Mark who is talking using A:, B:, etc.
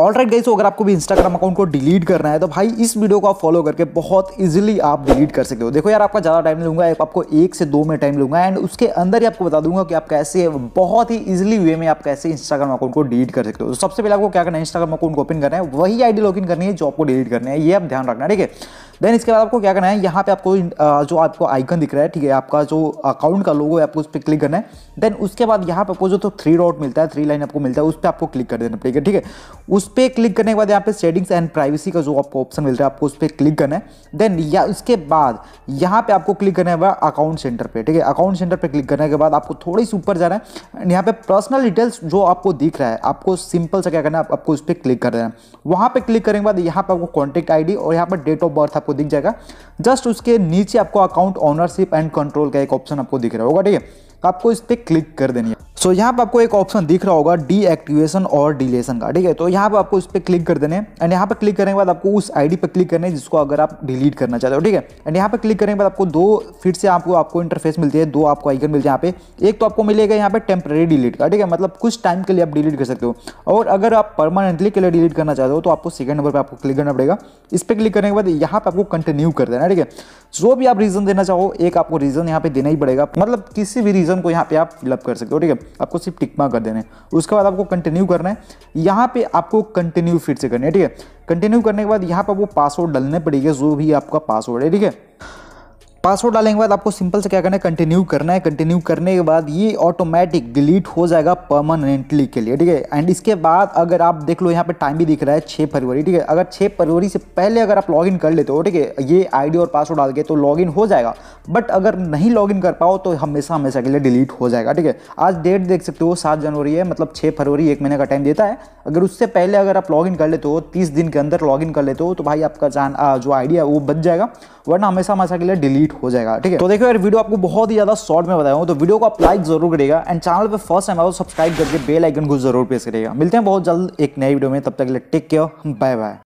A: all right guys अगर आपको भी इंस्टाग्राम अकाउंट को डिलीट करना है तो भाई इस वीडियो को आप फॉलो करके बहुत इजीली आप डिलीट कर सकते हो देखो यार आपका ज़्यादा टाइम लूंगा आपको एक से दो में टाइम लूंगा एंड उसके अंदर ही आपको बता दूंगा कि आप कैसे बहुत ही इजिली वे में आप कैसे इंस्टाग्राम अकाउंट को डिलीट कर सकते हो तो सबसे पहले आपको क्या करना है इंस्टाग्राम अकाउंट को ओपन करना है वही आई डी लॉगिन करनी है जो आपको डिलीट करना है ये आप ध्यान रखना ठीक है देन इसके बाद आपको क्या करना है यहाँ पे आपको जो आपको आइकन दिख रहा है ठीक है आपका जो अकाउंट का लोगो है आपको उस पर क्लिक करना है देन उसके बाद यहाँ पे आपको जो तो थ्री डॉट मिलता है थ्री लाइन आपको मिलता है उस पर आपको क्लिक कर देना पड़ेगा ठीक है उस पर क्लिक करने के बाद यहाँ पे सेटिंग्स एंड प्राइवेसी का जो आपको ऑप्शन मिलता है आपको उस पर क्लिक करना है देन या उसके बाद यहाँ पे आपको क्लिक करना है अकाउंट सेंटर पर ठीक है अकाउंट सेंटर पर क्लिक करने के बाद आपको थोड़ी सी ऊपर जाना है एंड यहाँ पे पर्सनल डिटेल्स जो आपको दिख रहा है आपको सिंपल सा क्या करना है आपको उस पर क्लिक कर देना है वहाँ पर क्लिक करने के बाद यहाँ पर आपको कॉन्टैक्ट आई और यहाँ पर डेट ऑफ बर्थ आपको दिख जाएगा जस्ट उसके नीचे आपको अकाउंट ऑनरशिप एंड कंट्रोल का एक ऑप्शन आपको दिख रहा होगा ठीक है तो आपको इस पर क्लिक कर देनी है सो यहाँ पर आपको एक ऑप्शन दिख रहा होगा डीएक्टिवेशन और डिलेशन का ठीक है तो यहाँ पर आपको इस पर क्लिक कर देने एंड यहाँ पर क्लिक करने के बाद आपको उस आईडी पर क्लिक करने जिसको अगर आप डिलीट करना चाहते हो ठीक है एंड यहाँ पर क्लिक करने के बाद आपको दो फिर से आपको आपको इंटरफेस मिलती है दो आपको आइकन मिलते हैं यहाँ पे एक तो आपको मिलेगा यहाँ पे टेम्प्रेरी डिलीट का ठीक है मतलब कुछ टाइम के लिए आप डिलीट कर सकते हो और अगर आप परमानेंटली के लिए डिलीट करना चाहते हो तो आपको सेकंड नंबर पर आपको क्लिक करना पड़ेगा इस पर क्लिक करने के बाद यहाँ पर आपको कंटिन्यू कर देना ठीक है जो भी आप रीज़न देना चाहो एक आपको रीज़न यहाँ पे देना ही पड़ेगा मतलब किसी भी रीज़न को यहाँ पे आप फिलअप कर सकते हो ठीक है आपको सिर्फ टिकमा कर देना है उसके बाद आपको कंटिन्यू करना है यहाँ पे आपको कंटिन्यू फिर से करना है ठीक है कंटिन्यू करने के बाद यहाँ पर वो पासवर्ड डालने पड़ेगा जो भी आपका पासवर्ड है ठीक है पासवर्ड डालने के बाद आपको सिंपल से क्या करना है कंटिन्यू करना है कंटिन्यू करने के बाद ये ऑटोमेटिक डिलीट हो जाएगा परमानेंटली के लिए ठीक है एंड इसके बाद अगर आप देख लो यहाँ पे टाइम भी दिख रहा है छः फरवरी ठीक है अगर छः फरवरी से पहले अगर आप लॉग कर लेते हो ठीक है ये आई और पासवर्ड डाल के तो लॉग हो जाएगा बट अगर नहीं लॉग कर पाओ तो हमेशा हमेशा के लिए डिलीट हो जाएगा ठीक है आज डेट देख सकते हो सात जनवरी है मतलब छः फरवरी एक महीने का टाइम देता है अगर उससे पहले अगर आप लॉगिन कर लेते हो तीस दिन के अंदर लॉगिन कर लेते हो तो भाई आपका जान जो आइडिया है वो बच जाएगा वरना हमेशा हमेशा के लिए डिलीट हो जाएगा ठीक है तो देखो यार वीडियो आपको बहुत ही ज़्यादा शॉर्ट में बताया हूँ तो वीडियो को आप लाइक जरूर करेगा एंड चैनल पर फर्स्ट टाइम आओ सब्सक्राइब तो करके बेल आइकन को जरूर प्रेस करेगा मिलते हैं बहुत जल्द एक नए वीडियो में तब तक के लिए टेक केयर बाय बाय